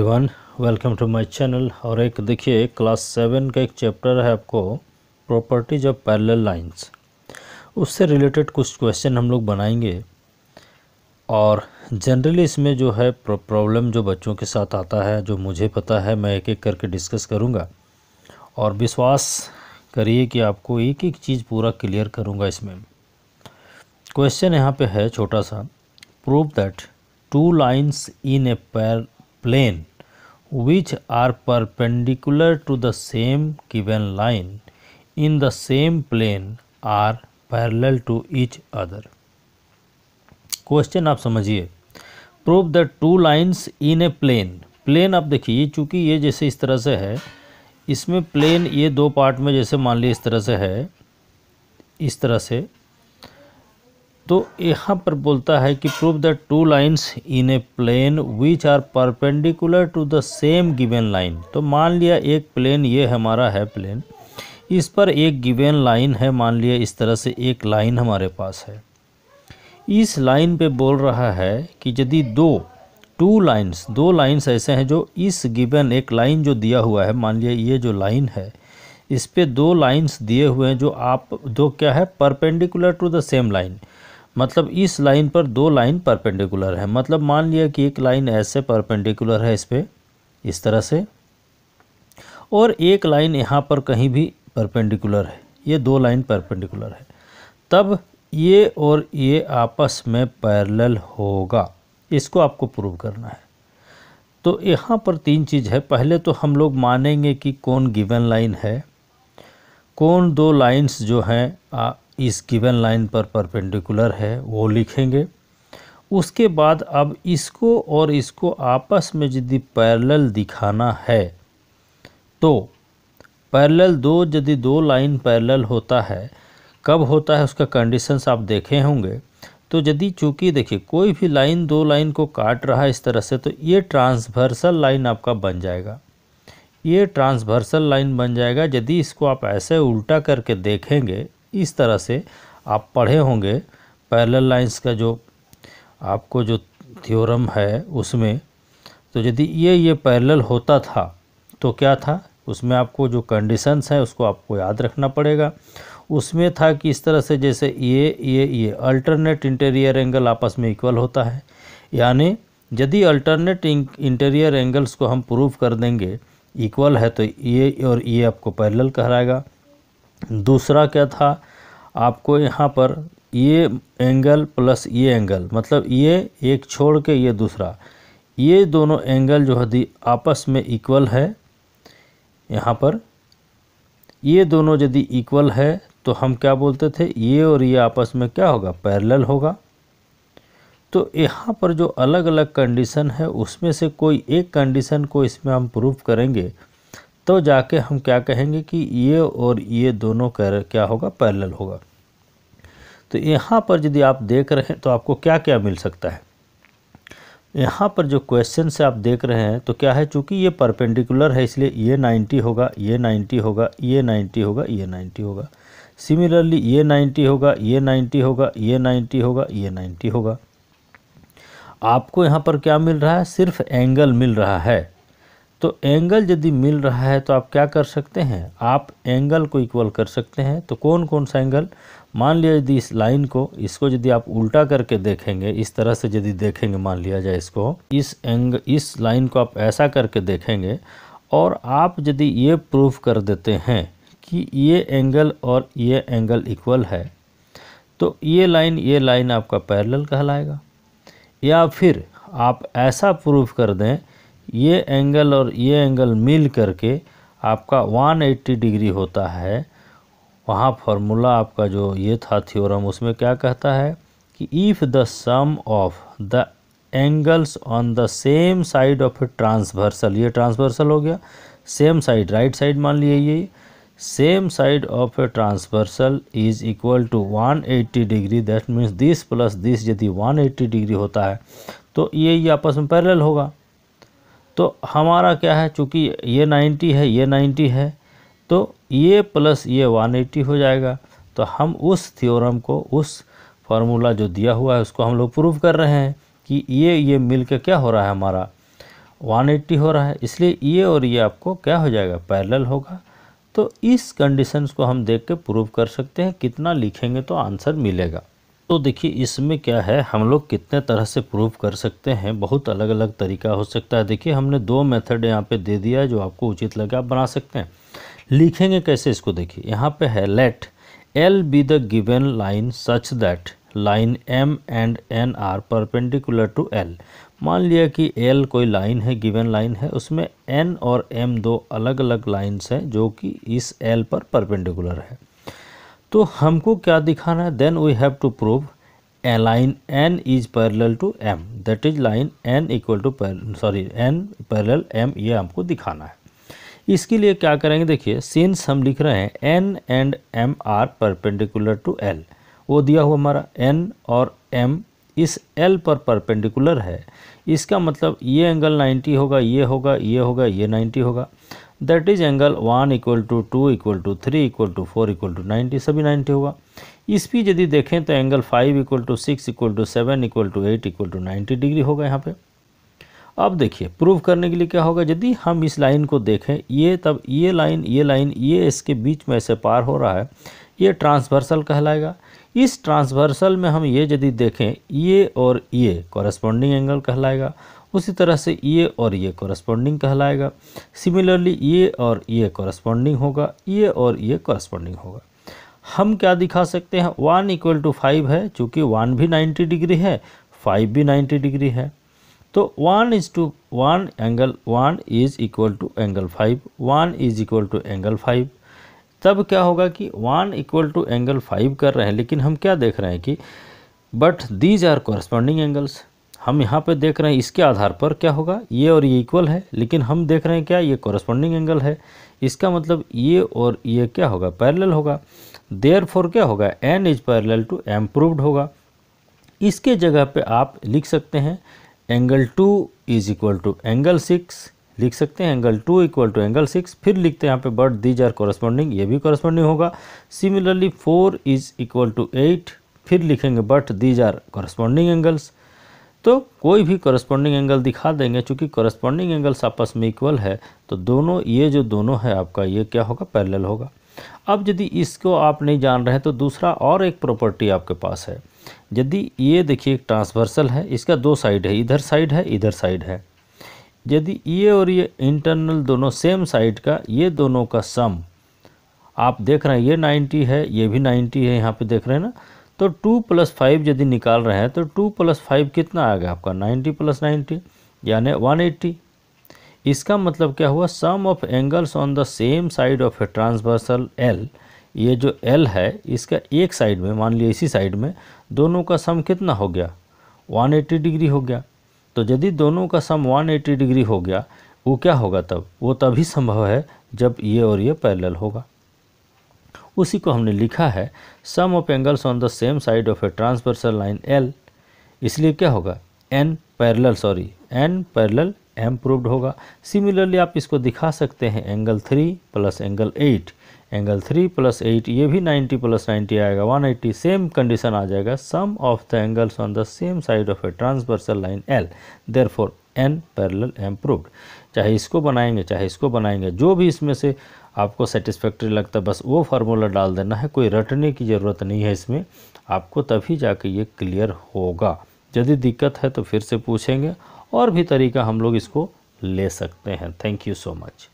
everyone welcome to my channel और एक देखिए क्लास सेवन का एक चैप्टर है आपको प्रॉपर्टीज ऑफ पैरेलल लाइंस उससे रिलेटेड कुछ क्वेश्चन हम लोग बनाएंगे और जनरली इसमें जो है प्रॉब्लम जो बच्चों के साथ आता है जो मुझे पता है मैं एक एक करके डिस्कस करूँगा और विश्वास करिए कि आपको एक एक चीज़ पूरा क्लियर करूँगा इसमें क्वेश्चन यहाँ पर है छोटा सा prove that two lines in a pair plane which are perpendicular to the same given line in the same plane are parallel to each other question आप समझिए prove the two lines in a plane plane आप देखिए चूँकि ये जैसे इस तरह से है इसमें प्लेन ये दो पार्ट में जैसे मान लीजिए इस तरह से है इस तरह से तो यहाँ पर बोलता है कि prove the two lines in a plane which are perpendicular to the same given line तो मान लिया एक प्लेन ये हमारा है प्लेन इस पर एक गिवन लाइन है मान लिया इस तरह से एक लाइन हमारे पास है इस लाइन पे बोल रहा है कि यदि दो टू लाइंस दो लाइंस ऐसे हैं जो इस गिवन एक लाइन जो दिया हुआ है मान लिया ये जो लाइन है इस पर दो लाइन्स दिए हुए हैं जो आप दो क्या है perpendicular to the same line मतलब इस लाइन पर दो लाइन परपेंडिकुलर है मतलब मान लिया कि एक लाइन ऐसे परपेंडिकुलर है इस पर इस तरह से और एक लाइन यहाँ पर कहीं भी परपेंडिकुलर है ये दो लाइन परपेंडिकुलर है तब ये और ये आपस में पैरेलल होगा इसको आपको प्रूव करना है तो यहाँ पर तीन चीज़ है पहले तो हम लोग मानेंगे कि कौन गिवन लाइन है कौन दो लाइंस जो हैं इस गिवन लाइन पर परपेंडिकुलर है वो लिखेंगे उसके बाद अब इसको और इसको आपस में यदि पैरेलल दिखाना है तो पैरेलल दो यदि दो लाइन पैरेलल होता है कब होता है उसका कंडीशंस आप देखे होंगे तो यदि चूँकि देखिए कोई भी लाइन दो लाइन को काट रहा है इस तरह से तो ये ट्रांसवर्सल लाइन आपका बन जाएगा ये ट्रांसवर्सल लाइन बन जाएगा यदि इसको आप ऐसे उल्टा करके देखेंगे इस तरह से आप पढ़े होंगे पैरेलल लाइंस का जो आपको जो थ्योरम है उसमें तो यदि ये ये पैरेलल होता था तो क्या था उसमें आपको जो कंडीशंस हैं उसको आपको याद रखना पड़ेगा उसमें था कि इस तरह से जैसे ये ये ये अल्टरनेट इंटीरियर एंगल आपस में इक्वल होता है यानी यदि अल्टरनेट इंटीरियर एंगल्स को हम प्रूव कर देंगे इक्वल है तो ये और ये आपको पैरेलल कहलाएगा दूसरा क्या था आपको यहाँ पर ये एंगल प्लस ये एंगल मतलब ये एक छोड़ के ये दूसरा ये दोनों एंगल जो है आपस में इक्वल है यहाँ पर ये दोनों यदि इक्वल है तो हम क्या बोलते थे ये और ये आपस में क्या होगा पैरेलल होगा तो यहाँ पर जो अलग अलग कंडीशन है उसमें से कोई एक कंडीशन को इसमें हम प्रूफ करेंगे तो जाके हम क्या कहेंगे कि ये और ये दोनों कर क्या होगा पैरेलल होगा तो यहाँ पर यदि आप देख रहे हैं तो आपको क्या क्या मिल सकता है यहाँ पर जो क्वेश्चन से आप देख रहे हैं तो क्या है चूँकि ये परपेंडिकुलर है इसलिए ये 90 होगा ये 90 होगा ये 90 होगा ये 90 होगा सिमिलरली ये 90 होगा ये 90 होगा ये 90 होगा ये 90 होगा आपको यहाँ पर क्या मिल रहा है सिर्फ एंगल मिल रहा है तो एंगल यदि मिल रहा है तो आप क्या कर सकते हैं आप एंगल को इक्वल कर सकते हैं तो कौन कौन सा एंगल मान लिया यदि इस लाइन को इसको यदि आप उल्टा करके देखेंगे इस तरह से यदि देखेंगे मान लिया जाए इसको इस एंग इस लाइन को आप ऐसा करके देखेंगे और आप यदि ये प्रूफ कर देते हैं कि ये एंगल और ये एंगल इक्वल है तो ये लाइन ये लाइन आपका पैरेलल कहलाएगा या फिर आप ऐसा प्रूफ कर दें ये एंगल और ये एंगल मिल करके आपका 180 डिग्री होता है वहाँ फॉर्मूला आपका जो ये था थ्योरम उसमें क्या कहता है कि if the sum of the angles on the same side of a transversal ये ट्रांसवर्सल हो गया सेम साइड राइट साइड मान लिए ये same side of a transversal is equal to 180 degree that means this plus this यदि 180 degree होता है तो ये, ये आपस में पैरेलल होगा तो हमारा क्या है चूँकि ये 90 है ये 90 है तो ये प्लस ये 180 हो जाएगा तो हम उस थ्योरम को उस फार्मूला जो दिया हुआ है उसको हम लोग प्रूव कर रहे हैं कि ये ये मिल के क्या हो रहा है हमारा 180 हो रहा है इसलिए ये और ये आपको क्या हो जाएगा पैरेलल होगा तो इस कंडीशंस को हम देख के प्रूव कर सकते हैं कितना लिखेंगे तो आंसर मिलेगा तो देखिए इसमें क्या है हम लोग कितने तरह से प्रूव कर सकते हैं बहुत अलग अलग तरीका हो सकता है देखिए हमने दो मेथड यहाँ पे दे दिया है जो आपको उचित लगे आप बना सकते हैं लिखेंगे कैसे इसको देखिए यहाँ पे है let L be the given line such that line M and N are perpendicular to L मान लिया कि एल कोई लाइन है गिवन लाइन है उसमें एन और एम दो अलग अलग लाइन्स हैं जो कि इस एल पर परपेंडिकुलर है तो हमको क्या दिखाना है then we have to prove a line N is parallel to M that is line N equal to sorry N parallel M ये हमको दिखाना है इसके लिए क्या करेंगे देखिए सिंस हम लिख रहे हैं N and M are perpendicular to L वो दिया हुआ हमारा एन और एम इस एल पर परपेंडिकुलर है इसका मतलब ये एंगल 90 होगा ये होगा ये होगा ये 90 होगा that is angle one equal to two equal to three equal to four equal to ninety सभी नाइन्टी होगा इस भी यदि देखें तो angle five equal to six equal to seven equal to eight equal to ninety degree होगा यहाँ पे अब देखिए प्रूव करने के लिए क्या होगा यदि हम इस लाइन को देखें ये तब ये लाइन ये लाइन ये इसके बीच में ऐसे पार हो रहा है ये ट्रांसवर्सल कहलाएगा इस ट्रांसवर्सल में हम ये यदि देखें ये और ये कॉरस्पॉन्डिंग एंगल कहलाएगा उसी तरह से ये और ये कॉरस्पॉन्डिंग कहलाएगा सिमिलरली ये और ये कॉरस्पॉन्डिंग होगा ये और ये कॉरस्पॉन्डिंग होगा हम क्या दिखा सकते हैं वन इक्वल टू फाइव है चूँकि वन भी नाइन्टी डिग्री है फाइव भी नाइन्टी डिग्री है तो one is two one angle one is equal to angle five one is equal to angle five तब क्या होगा कि one equal to angle five कर रहे हैं लेकिन हम क्या देख रहे हैं कि but these are corresponding angles हम यहाँ पे देख रहे हैं इसके आधार पर क्या होगा ये और ये इक्वल है लेकिन हम देख रहे हैं क्या ये कॉरस्पॉन्डिंग एंगल है इसका मतलब ये और ये क्या होगा पैरेलल होगा देयर फॉर क्या होगा N is parallel to M proved होगा इसके जगह पे आप लिख सकते हैं angle two is equal to angle six लिख सकते हैं angle two equal to angle six फिर लिखते हैं यहाँ पे बट दीज आर कॉरस्पॉन्डिंग ये भी कॉरस्पॉन्डिंग होगा similarly four is equal to eight फिर लिखेंगे but these are corresponding angles तो कोई भी करस्पॉन्डिंग एंगल दिखा देंगे चूँकि करस्पॉन्डिंग एंगल्स आपस में इक्वल है तो दोनों ये जो दोनों है आपका ये क्या होगा पैरेलल होगा अब यदि इसको आप नहीं जान रहे हैं तो दूसरा और एक प्रॉपर्टी आपके पास है यदि ये देखिए एक ट्रांसवर्सल है इसका दो साइड है इधर साइड है इधर साइड है यदि ये और ये इंटरनल दोनों सेम साइड का ये दोनों का सम आप देख रहे हैं ये 90 है ये भी 90 है यहाँ पे देख रहे हैं ना तो टू प्लस फाइव यदि निकाल रहे हैं तो टू प्लस फाइव कितना आएगा आपका नाइन्टी प्लस नाइन्टी यानी वन एट्टी इसका मतलब क्या हुआ sum of angles on the same side of a transversal L ये जो एल है इसका एक साइड में मान लिया इसी साइड में दोनों का सम कितना हो गया 180 डिग्री हो गया तो यदि दोनों का सम 180 डिग्री हो गया वो क्या होगा तब वो तभी संभव है जब ये और ये पैरेलल होगा उसी को हमने लिखा है sum of angles on the same side of a transversal line L इसलिए क्या होगा N parallel sorry N parallel M proved होगा सिमिलरली आप इसको दिखा सकते हैं angle three plus angle eight angle three plus eight ये भी नाइन्टी प्लस नाइन्टी आएगा वन एट्टी सेम कंडीशन आ जाएगा sum of the angles on the same side of a transversal line L therefore N parallel M proved चाहे इसको बनाएंगे चाहे इसको बनाएंगे जो भी इसमें से आपको सेटिस्फैक्ट्री लगता है बस वो फार्मूला डाल देना है कोई रटने की ज़रूरत नहीं है इसमें आपको तभी जाके ये क्लियर होगा यदि दिक्कत है तो फिर से पूछेंगे और भी तरीका हम लोग इसको ले सकते हैं थैंक यू सो मच